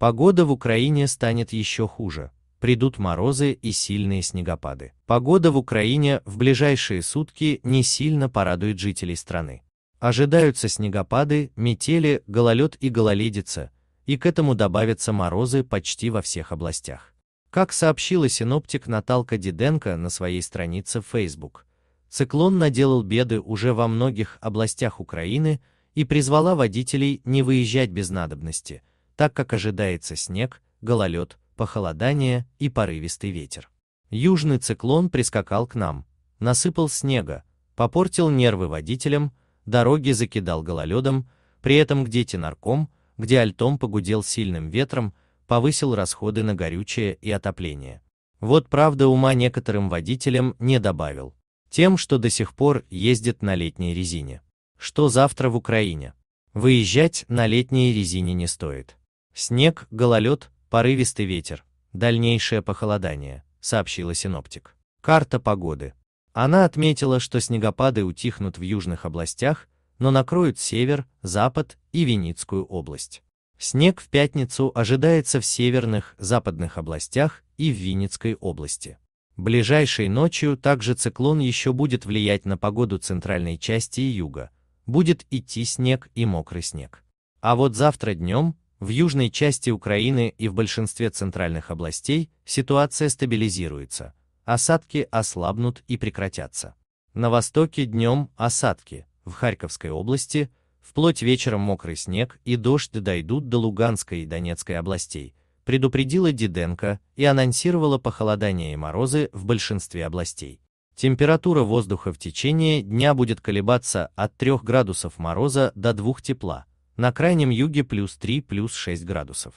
Погода в Украине станет еще хуже. Придут морозы и сильные снегопады. Погода в Украине в ближайшие сутки не сильно порадует жителей страны. Ожидаются снегопады, метели, гололед и гололедица, и к этому добавятся морозы почти во всех областях. Как сообщила синоптик Наталка Диденко на своей странице в Facebook, циклон наделал беды уже во многих областях Украины и призвала водителей не выезжать без надобности – так как ожидается снег, гололед, похолодание и порывистый ветер. Южный циклон прискакал к нам, насыпал снега, попортил нервы водителям, дороги закидал гололедом, при этом где тенарком, где альтом погудел сильным ветром, повысил расходы на горючее и отопление. Вот правда ума некоторым водителям не добавил. Тем, что до сих пор ездит на летней резине. Что завтра в Украине? Выезжать на летней резине не стоит. Снег, гололед, порывистый ветер, дальнейшее похолодание, сообщила синоптик. Карта погоды. Она отметила, что снегопады утихнут в южных областях, но накроют север, запад и Венецкую область. Снег в пятницу ожидается в северных, западных областях и в Винницкой области. Ближайшей ночью также циклон еще будет влиять на погоду центральной части и юга, будет идти снег и мокрый снег. А вот завтра днем в южной части Украины и в большинстве центральных областей ситуация стабилизируется, осадки ослабнут и прекратятся. На востоке днем осадки, в Харьковской области вплоть вечером мокрый снег и дождь дойдут до Луганской и Донецкой областей, предупредила Диденко и анонсировала похолодание и морозы в большинстве областей. Температура воздуха в течение дня будет колебаться от 3 градусов мороза до 2 тепла, на крайнем юге плюс 3, плюс 6 градусов.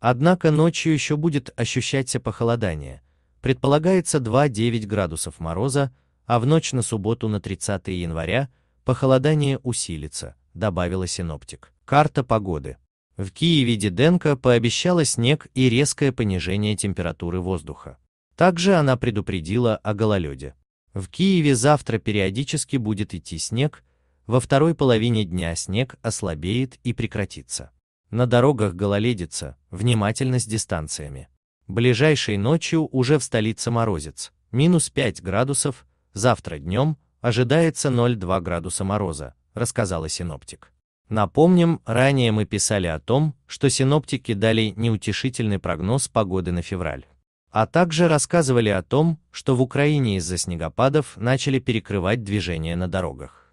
Однако ночью еще будет ощущаться похолодание, предполагается 2-9 градусов мороза, а в ночь на субботу на 30 января похолодание усилится, добавила синоптик. Карта погоды. В Киеве Диденко пообещала снег и резкое понижение температуры воздуха. Также она предупредила о гололеде. В Киеве завтра периодически будет идти снег, во второй половине дня снег ослабеет и прекратится. На дорогах гололедица, внимательно с дистанциями. Ближайшей ночью уже в столице морозец, минус 5 градусов, завтра днем ожидается 0,2 градуса мороза, рассказала синоптик. Напомним, ранее мы писали о том, что синоптики дали неутешительный прогноз погоды на февраль. А также рассказывали о том, что в Украине из-за снегопадов начали перекрывать движение на дорогах.